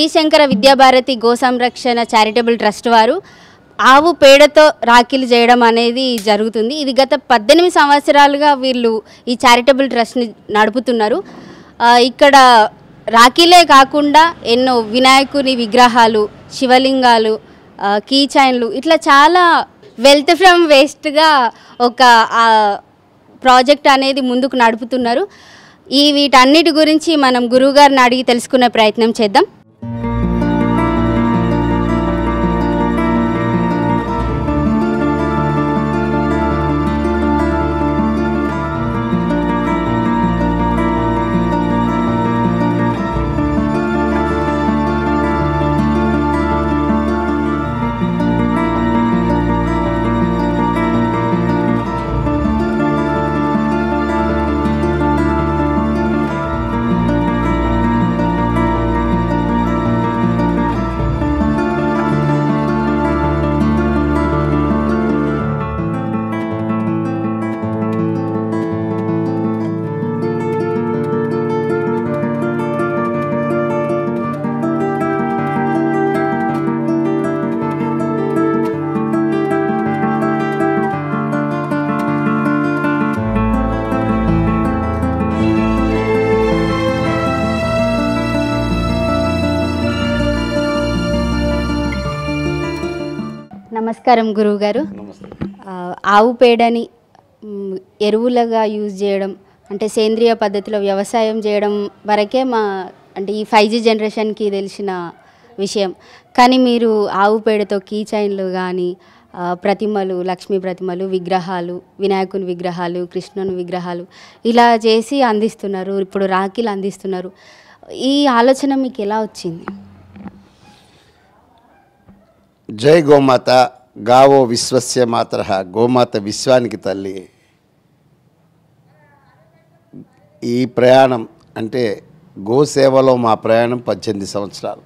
శ్రీశంకర Vidyabharathi Go Samrakshana charitable trust వారు ఆవు పేడతో రాఖీలు చేయడం అనేది జరుగుతుంది ఇది గత పద్దెనిమిది సంవత్సరాలుగా వీళ్ళు ఈ చారిటబుల్ ట్రస్ట్ని నడుపుతున్నారు ఇక్కడ రాఖీలే కాకుండా ఎన్నో వినాయకుని విగ్రహాలు శివలింగాలు కీ చైన్లు ఇట్లా చాలా వెల్త్ ఫ్రమ్ వేస్ట్గా ఒక ప్రాజెక్ట్ అనేది ముందుకు నడుపుతున్నారు ఈ వీటన్నిటి గురించి మనం గురువుగారిని అడిగి తెలుసుకునే ప్రయత్నం చేద్దాం నమస్కారం గురువుగారు ఆవు పేడని ఎరువులుగా యూజ్ చేయడం అంటే సేంద్రియ పద్ధతిలో వ్యవసాయం చేయడం వరకే మా అంటే ఈ ఫైవ్ జీ జనరేషన్కి తెలిసిన విషయం కానీ మీరు ఆవు పేడతో కీ చైన్లు కానీ ప్రతిమలు లక్ష్మీ ప్రతిమలు విగ్రహాలు వినాయకుని విగ్రహాలు కృష్ణుని విగ్రహాలు ఇలా చేసి అందిస్తున్నారు ఇప్పుడు రాఖీలు అందిస్తున్నారు ఈ ఆలోచన మీకు ఎలా వచ్చింది జై గోమాత గావో విశ్వస్య మాత్ర గోమాత విశ్వానికి తల్లి ఈ ప్రయాణం అంటే గోసేవలో మా ప్రయాణం పద్దెనిమిది సంవత్సరాలు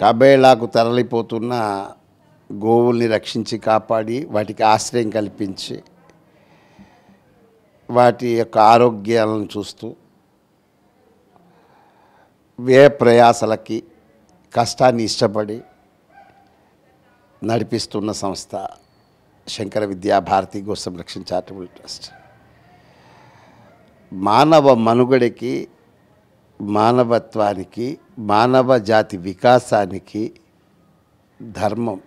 కబేళాకు తరలిపోతున్న గోవుల్ని రక్షించి కాపాడి వాటికి ఆశ్రయం కల్పించి వాటి యొక్క ఆరోగ్యాలను చూస్తూ వ్యయ ప్రయాసలకి కష్టాన్ని ఇష్టపడి నడిపిస్తున్న సంస్థ శంకర విద్యాభారతి గో సంరక్షణ చారిటబుల్ ట్రస్ట్ మానవ మనుగడకి మానవత్వానికి మానవ జాతి వికాసానికి ధర్మం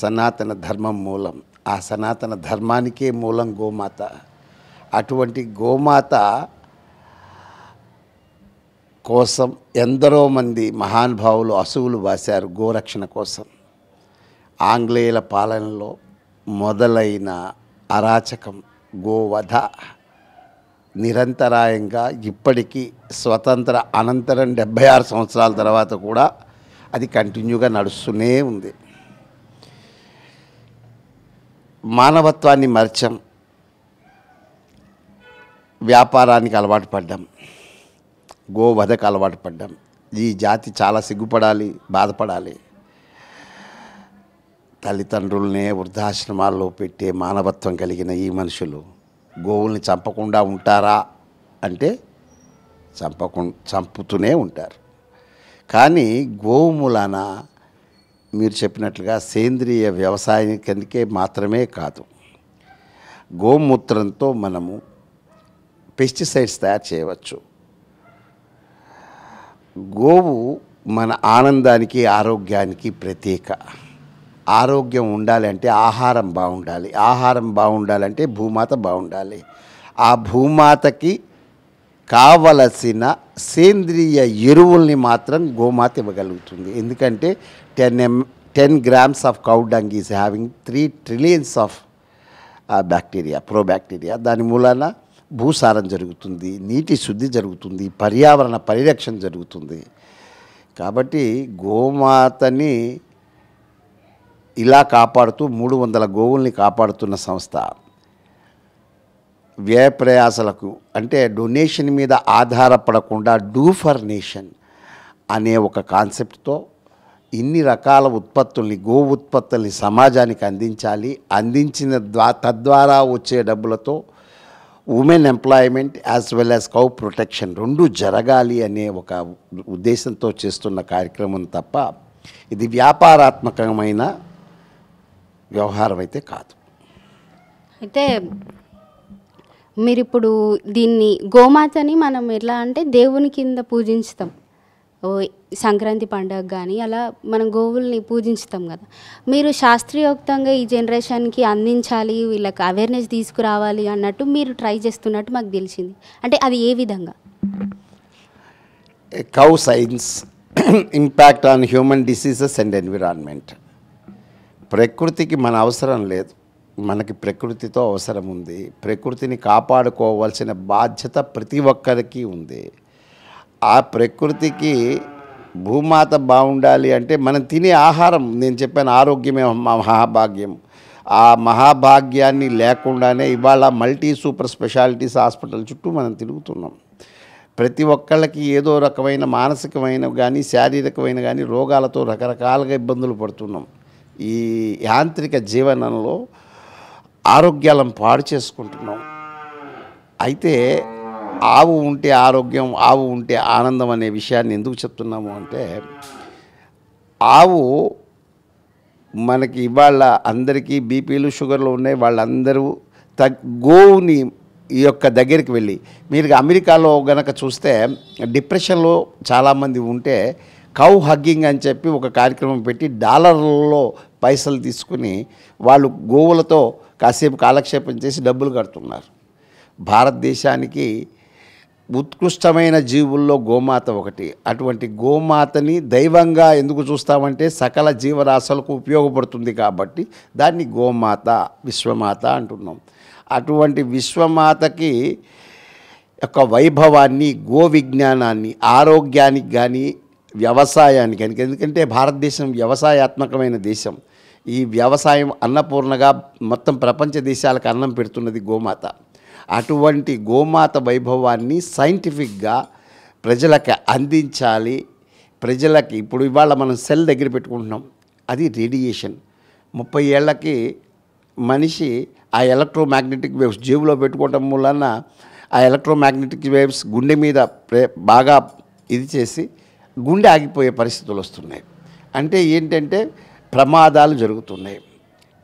సనాతన ధర్మం మూలం ఆ సనాతన ధర్మానికే మూలం గోమాత అటువంటి గోమాత కోసం ఎందరో మంది మహానుభావులు అసువులు వాసారు గోరక్షణ కోసం ఆంగ్లేయుల పాలనలో మొదలైన అరాచకం గోవధ నిరంతరాయంగా ఇప్పటికీ స్వతంత్ర అనంతరం డెబ్భై ఆరు సంవత్సరాల తర్వాత కూడా అది కంటిన్యూగా నడుస్తూనే ఉంది మానవత్వాన్ని మరచం వ్యాపారానికి అలవాటు పడ్డాం గోవధకు అలవాటు పడ్డాం ఈ జాతి చాలా సిగ్గుపడాలి బాధపడాలి తల్లిదండ్రులనే వృద్ధాశ్రమాల్లో పెట్టే మానవత్వం కలిగిన ఈ మనుషులు గోవుల్ని చంపకుండా ఉంటారా అంటే చంపకు చంపుతూనే ఉంటారు కానీ గోవు మూలాన మీరు చెప్పినట్లుగా సేంద్రియ వ్యవసాయం కిందకే మాత్రమే కాదు గోమూత్రంతో మనము పెస్టిసైడ్స్ తయారు చేయవచ్చు గోవు మన ఆనందానికి ఆరోగ్యానికి ప్రత్యేక ఆరోగ్యం ఉండాలంటే ఆహారం బాగుండాలి ఆహారం బాగుండాలంటే భూమాత బాగుండాలి ఆ భూమాతకి కావలసిన సేంద్రియ ఎరువుల్ని మాత్రం గోమాత ఇవ్వగలుగుతుంది ఎందుకంటే ten M ten grams of cow dung is having three trillions of bacteria pro bacteria దాని మూలాన భూసారం జరుగుతుంది నీటి శుద్ధి జరుగుతుంది పర్యావరణ పరిరక్షణ జరుగుతుంది కాబట్టి గోమాతని ఇలా కాపాడుతూ మూడు వందల గోవుల్ని కాపాడుతున్న సంస్థ వ్యయ అంటే డొనేషన్ మీద ఆధారపడకుండా డూ ఫర్ నేషన్ అనే ఒక కాన్సెప్ట్తో ఇన్ని రకాల ఉత్పత్తుల్ని గో ఉత్పత్తుల్ని సమాజానికి అందించాలి అందించిన ద్వా తద్వారా వచ్చే డబ్బులతో women employment as well as cow protection రెండు జరగాలి అనే ఒక ఉద్దేశంతో చేస్తున్న కార్యక్రమం తప్ప ఇది వ్యాపారాత్మకమైన వ్యవహారం అయితే కాదు అయితే మీరు ఇప్పుడు దీన్ని గోమాతని మనం ఎలా అంటే దేవుని కింద పూజించుతాం సంక్రాంతి పండుగ కానీ అలా మనం గోవుల్ని పూజించుతాం కదా మీరు శాస్త్రీయోక్తంగా ఈ జనరేషన్కి అందించాలి వీళ్ళకి అవేర్నెస్ తీసుకురావాలి అన్నట్టు మీరు ట్రై చేస్తున్నట్టు మాకు తెలిసింది అంటే అది ఏ విధంగా cow science impact on human diseases and environment ప్రకృతికి మన అవసరం లేదు మనకి ప్రకృతితో అవసరం ఉంది ప్రకృతిని కాపాడుకోవాల్సిన బాధ్యత ప్రతి ఒక్కరికి ఉంది ఆ ప్రకృతికి భూమాత బాగుండాలి అంటే మనం తినే ఆహారం నేను చెప్పాను ఆరోగ్యమే మహాభాగ్యం ఆ మహాభాగ్యాన్ని లేకుండానే ఇవాళ మల్టీ సూపర్ స్పెషాలిటీస్ హాస్పిటల్ చుట్టూ మనం తిరుగుతున్నాం ప్రతి ఒక్కళ్ళకి ఏదో రకమైన మానసికమైన కానీ శారీరకమైన కానీ రోగాలతో రకరకాలుగా ఇబ్బందులు పడుతున్నాం ఈ యాంత్రిక జీవనంలో ఆరోగ్యాలను పాడు చేసుకుంటున్నాం అయితే ఆవు ఉంటే ఆరోగ్యం ఆవు ఉంటే ఆనందం అనే విషయాన్ని ఎందుకు చెప్తున్నాము అంటే ఆవు మనకి ఇవాళ అందరికీ బీపీలు షుగర్లు ఉన్నాయి వాళ్ళందరూ తగ్ గోవుని ఈ యొక్క దగ్గరికి వెళ్ళి మీరు అమెరికాలో గనక చూస్తే డిప్రెషన్లో చాలామంది ఉంటే కౌ హగ్గింగ్ అని చెప్పి ఒక కార్యక్రమం పెట్టి డాలర్లలో పైసలు తీసుకుని వాళ్ళు గోవులతో కాసేపు కాలక్షేపం చేసి డబ్బులు కడుతున్నారు భారతదేశానికి ఉత్కృష్టమైన జీవుల్లో గోమాత ఒకటి అటువంటి గోమాతని దైవంగా ఎందుకు చూస్తామంటే సకల జీవరాశులకు ఉపయోగపడుతుంది కాబట్టి దాన్ని గోమాత విశ్వమాత అంటున్నాం అటువంటి విశ్వమాతకి యొక్క వైభవాన్ని గో విజ్ఞానాన్ని ఆరోగ్యానికి కానీ వ్యవసాయానికి కానీ ఎందుకంటే భారతదేశం వ్యవసాయాత్మకమైన దేశం ఈ వ్యవసాయం అన్నపూర్ణగా మొత్తం ప్రపంచ దేశాలకు అన్నం పెడుతున్నది గోమాత అటువంటి గోమాత వైభవాన్ని సైంటిఫిక్గా ప్రజలకు అందించాలి ప్రజలకి ఇప్పుడు ఇవాళ మనం సెల్ దగ్గర పెట్టుకుంటున్నాం అది రేడియేషన్ ముప్పై ఏళ్ళకి మనిషి ఆ ఎలక్ట్రోమాగ్నెటిక్ వేవ్స్ జేబులో పెట్టుకోవటం మూలన ఆ ఎలక్ట్రోమాగ్నెటిక్ వేవ్స్ గుండె మీద బాగా ఇది చేసి గుండె ఆగిపోయే పరిస్థితులు వస్తున్నాయి అంటే ఏంటంటే ప్రమాదాలు జరుగుతున్నాయి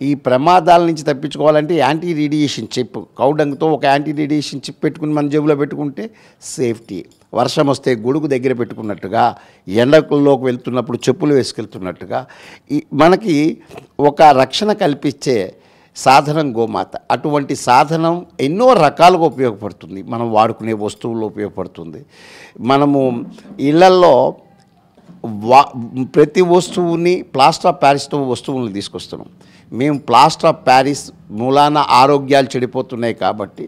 ఈ ప్రమాదాల నుంచి తప్పించుకోవాలంటే యాంటీ రేడియేషన్ చెప్పు కౌడంగ్తో ఒక యాంటీ రేడియేషన్ చిప్ పెట్టుకుని మన జేబులో పెట్టుకుంటే సేఫ్టీ వర్షం వస్తే గొడుగు దగ్గర పెట్టుకున్నట్టుగా ఎండకుల్లోకి వెళ్తున్నప్పుడు చెప్పులు వేసుకెళ్తున్నట్టుగా మనకి ఒక రక్షణ కల్పించే సాధనం గోమాత అటువంటి సాధనం ఎన్నో రకాలుగా ఉపయోగపడుతుంది మనం వాడుకునే వస్తువులు ఉపయోగపడుతుంది మనము ఇళ్లల్లో వా ప్రతి వస్తువుని ప్లాస్టర్ ఆఫ్ ప్యారిస్తో వస్తువులను తీసుకొస్తున్నాం మేము ప్లాస్టర్ ఆఫ్ ప్యారిస్ మూలాన ఆరోగ్యాలు చెడిపోతున్నాయి కాబట్టి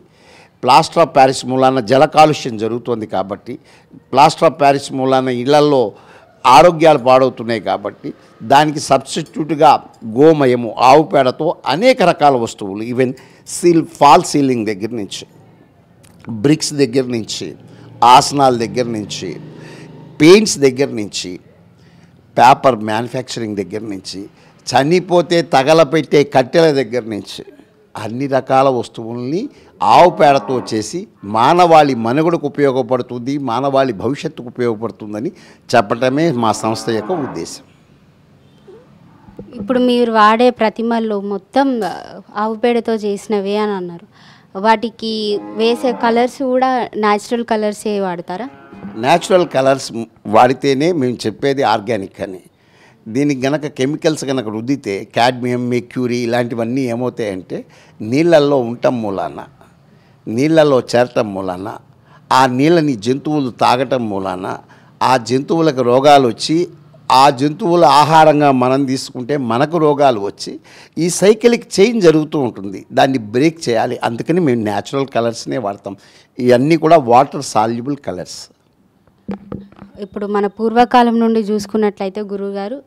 ప్లాస్టర్ ఆఫ్ ప్యారిస్ మూలాన జల కాలుష్యం జరుగుతుంది కాబట్టి ప్లాస్టర్ ఆఫ్ ప్యారిస్ మూలాన ఇళ్లలో ఆరోగ్యాలు పాడవుతున్నాయి కాబట్టి దానికి సబ్స్టిట్యూట్గా గోమయము ఆవు పేడతో అనేక రకాల వస్తువులు ఈవెన్ సీల్ ఫాల్ సీలింగ్ దగ్గర నుంచి బ్రిక్స్ దగ్గర నుంచి ఆసనాల దగ్గర నుంచి పెయింట్స్ దగ్గర నుంచి పేపర్ మ్యానుఫ్యాక్చరింగ్ దగ్గర నుంచి చనిపోతే తగలపెట్టే కట్టెల దగ్గర నుంచి అన్ని రకాల వస్తువుల్ని ఆవు పేడతో చేసి మానవాళి మనుగడకు ఉపయోగపడుతుంది మానవాళి భవిష్యత్తుకు ఉపయోగపడుతుందని చెప్పటమే మా సంస్థ యొక్క ఉద్దేశం ఇప్పుడు మీరు వాడే ప్రతిమలు మొత్తం ఆవు పేడతో చేసినవే అని అన్నారు వాటికి వేసే కలర్స్ కూడా న్యాచురల్ కలర్సే వాడతారా న్యాచురల్ కలర్స్ వాడితేనే మేము చెప్పేది ఆర్గానిక్ అని దీనికి గనక కెమికల్స్ కనుక రుద్దితే క్యాడ్మియం మెక్యూరీ ఇలాంటివన్నీ ఏమవుతాయంటే నీళ్ళల్లో ఉండటం మూలాన నీళ్ళలో చేరటం మూలాన ఆ నీళ్ళని జంతువులు తాగటం మూలాన ఆ జంతువులకు రోగాలు వచ్చి ఆ జంతువుల ఆహారంగా మనం తీసుకుంటే మనకు రోగాలు వచ్చి ఈ సైకిల్కి చేంజ్ జరుగుతూ ఉంటుంది దాన్ని బ్రేక్ చేయాలి అందుకని మేము న్యాచురల్ కలర్స్నే వాడతాం ఇవన్నీ కూడా వాటర్ సాల్యుబుల్ కలర్స్ ఇప్పుడు మన పూర్వకాలం నుండి చూసుకున్నట్లయితే గురువుగారు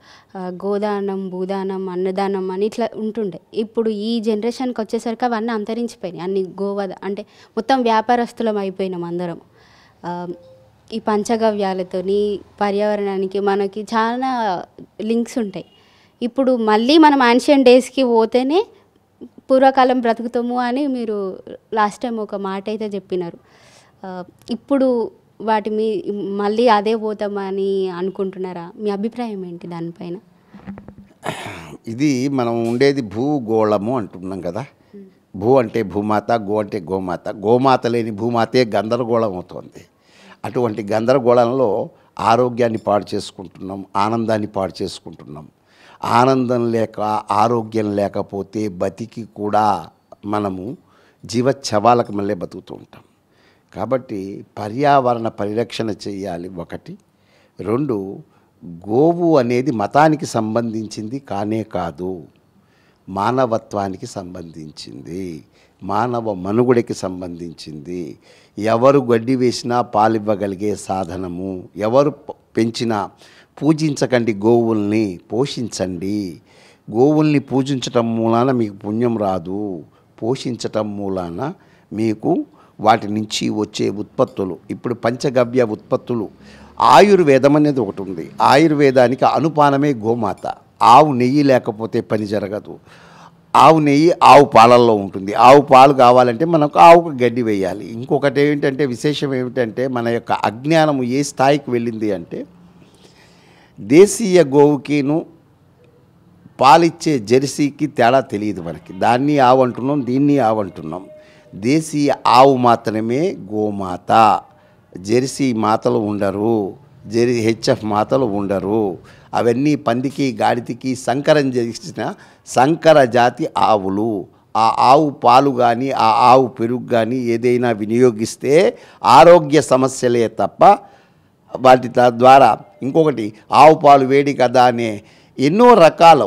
గోదానం భూదానం అన్నదానం అని ఇట్లా ఉంటుండే ఇప్పుడు ఈ జనరేషన్కి వచ్చేసరికి అవన్నీ అంతరించిపోయినాయి అన్ని గోవద అంటే మొత్తం వ్యాపారస్తులం అయిపోయినాం అందరం ఈ పంచగవ్యాలతోని పర్యావరణానికి మనకి చాలా లింక్స్ ఉంటాయి ఇప్పుడు మళ్ళీ మనం ఆన్షియన్ డేస్కి పోతేనే పూర్వకాలం బ్రతుకుతాము అని మీరు లాస్ట్ టైం ఒక మాట అయితే చెప్పినారు ఇప్పుడు వాటి మీ మళ్ళీ అదే పోతామని అనుకుంటున్నారా మీ అభిప్రాయం ఏంటి దానిపైన ఇది మనం ఉండేది భూగోళము అంటున్నాం కదా భూ అంటే భూమాత గో అంటే గోమాత గోమాత లేని భూమాతే గందరగోళం అవుతోంది అటువంటి గందరగోళంలో ఆరోగ్యాన్ని పాడు చేసుకుంటున్నాం ఆనందాన్ని పాడు చేసుకుంటున్నాం ఆనందం లేక ఆరోగ్యం లేకపోతే బతికి కూడా మనము చవాలకు మళ్ళీ బతుకుతూ ఉంటాం కాబట్టి పర్యావరణ పరిరక్షణ చేయాలి ఒకటి రెండు గోవు అనేది మతానికి సంబంధించింది కానే కాదు మానవత్వానికి సంబంధించింది మానవ మనుగుడికి సంబంధించింది ఎవరు గడ్డి వేసినా పాలివ్వగలిగే సాధనము ఎవరు పెంచినా పూజించకండి గోవుల్ని పోషించండి గోవుల్ని పూజించటం మూలాన మీకు పుణ్యం రాదు పోషించటం మూలాన మీకు వాటి నుంచి వచ్చే ఉత్పత్తులు ఇప్పుడు పంచగవ్య ఉత్పత్తులు ఆయుర్వేదం అనేది ఒకటి ఉంది ఆయుర్వేదానికి అనుపానమే గోమాత ఆవు నెయ్యి లేకపోతే పని జరగదు ఆవు నెయ్యి ఆవు పాలల్లో ఉంటుంది ఆవు పాలు కావాలంటే మనకు ఆవుకు గడ్డి వేయాలి ఇంకొకటి ఏమిటంటే విశేషం ఏమిటంటే మన యొక్క అజ్ఞానము ఏ స్థాయికి వెళ్ళింది అంటే దేశీయ గోవుకిను పాలిచ్చే జెర్సీకి తేడా తెలియదు మనకి దాన్ని ఆవంటున్నాం దీన్ని ఆవంటున్నాం దేశీయ ఆవు మాత్రమే గోమాత జెర్సీ మాతలు ఉండరు జెరి హెచ్ఎఫ్ మాతలు ఉండరు అవన్నీ పందికి గాడితికి సంకరం చేసిన సంకర జాతి ఆవులు ఆ ఆవు పాలు కానీ ఆ ఆవు పెరుగు కానీ ఏదైనా వినియోగిస్తే ఆరోగ్య సమస్యలే తప్ప వాటి ద్వారా ఇంకొకటి ఆవు పాలు వేడి కదా అనే ఎన్నో రకాల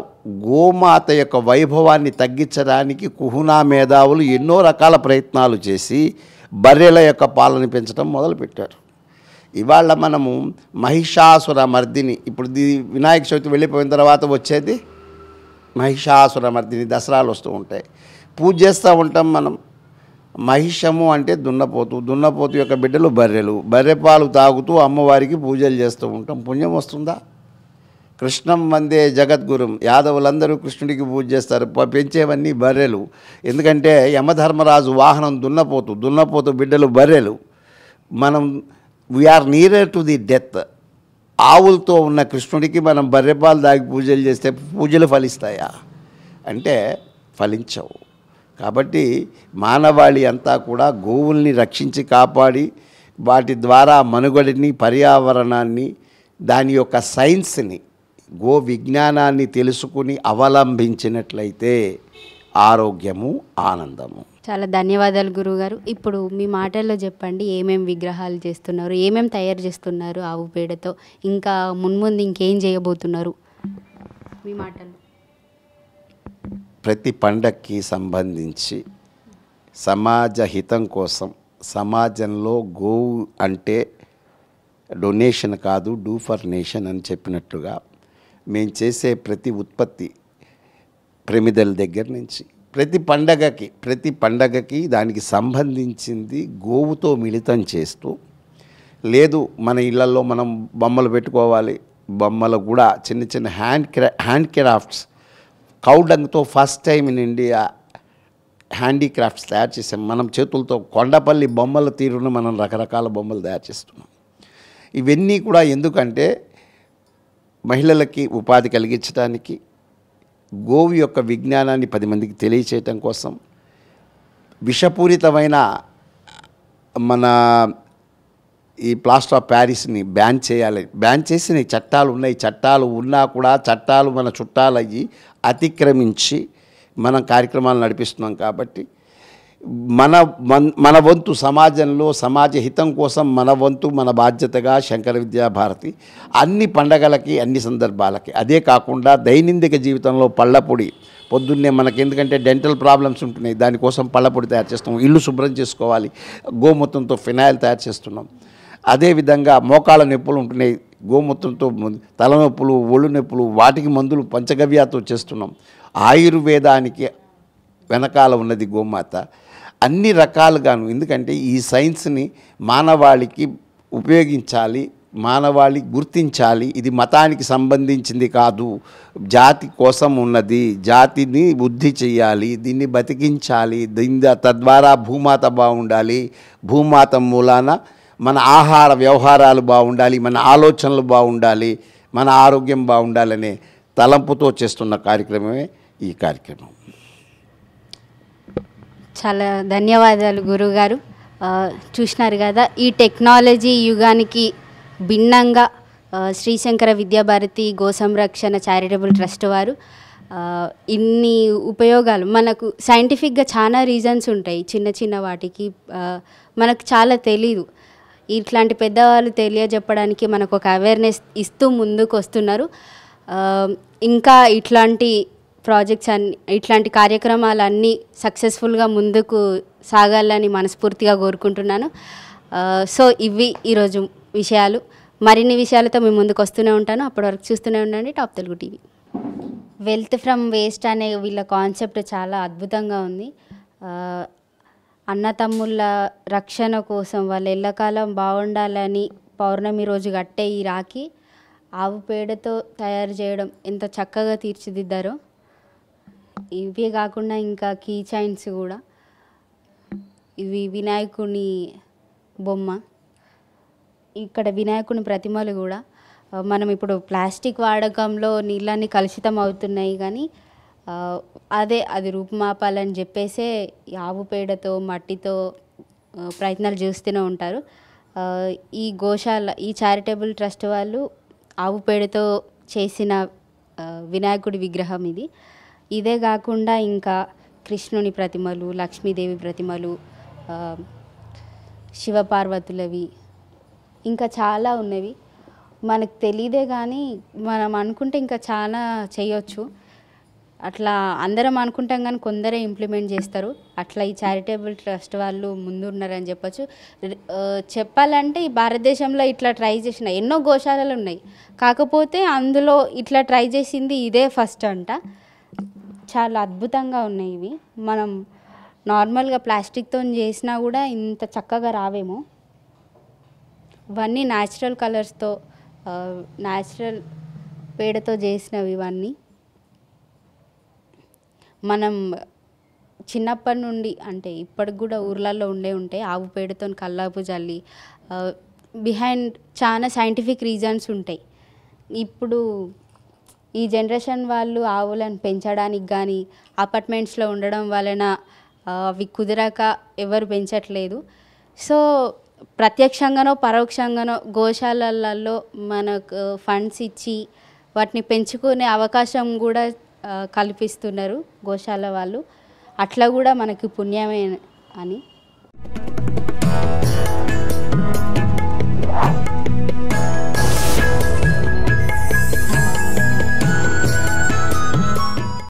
గోమాత యొక్క వైభవాన్ని తగ్గించడానికి కుహునా మేధావులు ఎన్నో రకాల ప్రయత్నాలు చేసి బర్రెల యొక్క పాలను పెంచడం మొదలుపెట్టారు ఇవాళ మనము మహిషాసుర మర్దిని ఇప్పుడు వినాయక చవితి వెళ్ళిపోయిన తర్వాత వచ్చేది మహిషాసుర మర్దిని దసరాలు వస్తూ ఉంటాయి పూజ చేస్తూ ఉంటాం మనం మహిషము అంటే దున్నపోతు దున్నపోతు యొక్క బిడ్డలు బర్రెలు బర్రె పాలు తాగుతూ అమ్మవారికి పూజలు చేస్తూ ఉంటాం పుణ్యం వస్తుందా కృష్ణం వందే జగద్గురుం యాదవులందరూ కృష్ణుడికి పూజ చేస్తారు పెంచేవన్నీ బర్రెలు ఎందుకంటే యమధర్మరాజు వాహనం దున్నపోతు దున్నపోతు బిడ్డలు బర్రెలు మనం we are nearer to the death ఆవులతో ఉన్న కృష్ణుడికి మనం బర్రెపాలు దాగి పూజలు చేస్తే పూజలు ఫలిస్తాయా అంటే ఫలించవు కాబట్టి మానవాళి అంతా కూడా గోవుల్ని రక్షించి కాపాడి వాటి ద్వారా మనుగడిని పర్యావరణాన్ని దాని యొక్క సైన్స్ని గో విజ్ఞానాన్ని తెలుసుకుని అవలంబించినట్లయితే ఆరోగ్యము ఆనందము చాలా ధన్యవాదాలు గురువుగారు ఇప్పుడు మీ మాటల్లో చెప్పండి ఏమేమి విగ్రహాలు చేస్తున్నారు ఏమేమి తయారు చేస్తున్నారు ఆవు పేడతో ఇంకా మున్ముందు ఇంకేం చేయబోతున్నారు మీ మాటలు ప్రతి పండక్కి సంబంధించి సమాజ హితం కోసం సమాజంలో గోవు అంటే డొనేషన్ కాదు డూ ఫర్ నేషన్ అని చెప్పినట్లుగా మేము చేసే ప్రతి ఉత్పత్తి ప్రమిదల దగ్గర నుంచి ప్రతి పండగకి ప్రతి పండగకి దానికి సంబంధించింది గోవుతో మిళితం చేస్తూ లేదు మన ఇళ్లలో మనం బొమ్మలు పెట్టుకోవాలి బొమ్మలు కూడా చిన్న చిన్న హ్యాండ్ క్రా హ్యాండ్ క్రాఫ్ట్స్ కౌడంగ్తో first time in India handicrafts తయారు చేసాం మనం చేతులతో కొండపల్లి బొమ్మల తీరును మనం రకరకాల బొమ్మలు తయారు చేస్తున్నాం ఇవన్నీ కూడా ఎందుకంటే మహిళలకి ఉపాధి కలిగించడానికి గోవు యొక్క విజ్ఞానాన్ని పది మందికి తెలియచేయటం కోసం విషపూరితమైన మన ఈ ప్లాస్టర్ ఆఫ్ ప్యారిస్ని బ్యాన్ చేయాలి బ్యాన్ చేసిన చట్టాలు ఉన్నాయి చట్టాలు ఉన్నా కూడా చట్టాలు మన చుట్టాలు అయ్యి అతిక్రమించి మనం కార్యక్రమాలు నడిపిస్తున్నాం కాబట్టి మన మన వంతు సమాజంలో సమాజ హితం కోసం మన వంతు మన బాధ్యతగా శంకర విద్యాభారతి అన్ని పండగలకి అన్ని సందర్భాలకి అదే కాకుండా దైనందిక జీవితంలో పళ్ళపొడి పొద్దున్నే మనకి ఎందుకంటే డెంటల్ ప్రాబ్లమ్స్ ఉంటున్నాయి దానికోసం పళ్ళపొడి తయారు చేస్తాం ఇల్లు శుభ్రం చేసుకోవాలి గోమూత్రంతో ఫినాయిల్ తయారు చేస్తున్నాం అదేవిధంగా మోకాళ్ళ నొప్పులు ఉంటున్నాయి గోమూత్రంతో తలనొప్పులు ఒళ్ళు నొప్పులు వాటికి మందులు పంచగవ్యాతో చేస్తున్నాం ఆయుర్వేదానికి వెనకాల ఉన్నది గోమాత అన్ని రకాలుగాను ఎందుకంటే ఈ సైన్స్ని మానవాళికి ఉపయోగించాలి మానవాళి గుర్తించాలి ఇది మతానికి సంబంధించింది కాదు జాతి కోసం ఉన్నది జాతిని బుద్ధి చేయాలి దీన్ని బతికించాలి దీని తద్వారా భూమాత బాగుండాలి భూమాత మూలాన మన ఆహార వ్యవహారాలు బాగుండాలి మన ఆలోచనలు బాగుండాలి మన ఆరోగ్యం బాగుండాలనే తలంపుతో చేస్తున్న కార్యక్రమమే ఈ కార్యక్రమం చాలా ధన్యవాదాలు గురువుగారు చూసినారు కదా ఈ టెక్నాలజీ యుగానికి భిన్నంగా శ్రీశంకర విద్యాభారతి గో సంరక్షణ చారిటబుల్ ట్రస్ట్ వారు ఇన్ని ఉపయోగాలు మనకు సైంటిఫిక్గా చాలా రీజన్స్ ఉంటాయి చిన్న చిన్న వాటికి మనకు చాలా తెలీదు ఇట్లాంటి పెద్దవాళ్ళు తెలియజెప్పడానికి మనకు ఒక అవేర్నెస్ ఇస్తూ ముందుకు వస్తున్నారు ఇంకా ఇట్లాంటి ప్రాజెక్ట్స్ అన్ని ఇట్లాంటి కార్యక్రమాలన్నీ సక్సెస్ఫుల్గా ముందుకు సాగాలని మనస్ఫూర్తిగా కోరుకుంటున్నాను సో ఇవి ఈరోజు విషయాలు మరిన్ని విషయాలతో మేము ముందుకు వస్తూనే ఉంటాను అప్పటి వరకు చూస్తూనే ఉండండి top Telugu TV wealth from waste అనే వీళ్ళ కాన్సెప్ట్ చాలా అద్భుతంగా ఉంది అన్నతమ్ముళ్ళ రక్షణ కోసం వాళ్ళు ఎల్లకాలం బాగుండాలని పౌర్ణమి రోజు కట్టే ఈ రాఖీ ఆవు పేడతో తయారు చేయడం ఎంత చక్కగా తీర్చిదిద్దారో ఇవే కాకుండా ఇంకా కీ చైన్స్ కూడా ఇవి వినాయకుని బొమ్మ ఇక్కడ వినాయకుని ప్రతిమలు కూడా మనం ఇప్పుడు ప్లాస్టిక్ వాడకంలో నీళ్ళని కలుషితం అవుతున్నాయి కానీ అదే అది రూపుమాపాలని చెప్పేసే ఆవు పేడతో మట్టితో ప్రయత్నాలు చేస్తూనే ఉంటారు ఈ గోశాల ఈ చారిటబుల్ ట్రస్ట్ వాళ్ళు ఆవు పేడతో చేసిన వినాయకుడి విగ్రహం ఇది ఇదే కాకుండా ఇంకా కృష్ణుని ప్రతిమలు లక్ష్మీదేవి ప్రతిమలు శివపార్వతులవి ఇంకా చాలా ఉన్నవి మనకు తెలియదే కానీ మనం అనుకుంటే ఇంకా చాలా చేయొచ్చు అట్లా అందరం అనుకుంటాం కానీ కొందరే ఇంప్లిమెంట్ చేస్తారు అట్లా ఈ చారిటబుల్ ట్రస్ట్ వాళ్ళు ముందున్నారని చెప్పచ్చు చెప్పాలంటే ఈ భారతదేశంలో ఇట్లా ట్రై చేసిన ఎన్నో గోశాలలు ఉన్నాయి కాకపోతే అందులో ఇట్లా ట్రై చేసింది ఇదే ఫస్ట్ అంట చాలా అద్భుతంగా ఉన్నాయి ఇవి మనం నార్మల్గా ప్లాస్టిక్తో చేసినా కూడా ఇంత చక్కగా రావేమో ఇవన్నీ న్యాచురల్ కలర్స్తో న్యాచురల్ పేడతో చేసినవి ఇవన్నీ మనం చిన్నప్పటి నుండి అంటే ఇప్పటికి కూడా ఊర్లలో ఉండే ఉంటాయి ఆవు పేడతో కల్లాపు జల్లి బిహైండ్ చాలా సైంటిఫిక్ రీజన్స్ ఉంటాయి ఇప్పుడు ఈ జనరేషన్ వాళ్ళు ఆవులను పెంచడానికి కానీ అపార్ట్మెంట్స్లో ఉండడం వలన అవి కుదరక ఎవరు పెంచట్లేదు సో ప్రత్యక్షంగానో పరోక్షంగానో గోశాలలో మనకు ఫండ్స్ ఇచ్చి వాటిని పెంచుకునే అవకాశం కూడా కల్పిస్తున్నారు గోశాల వాళ్ళు అట్లా కూడా మనకి పుణ్యమే అని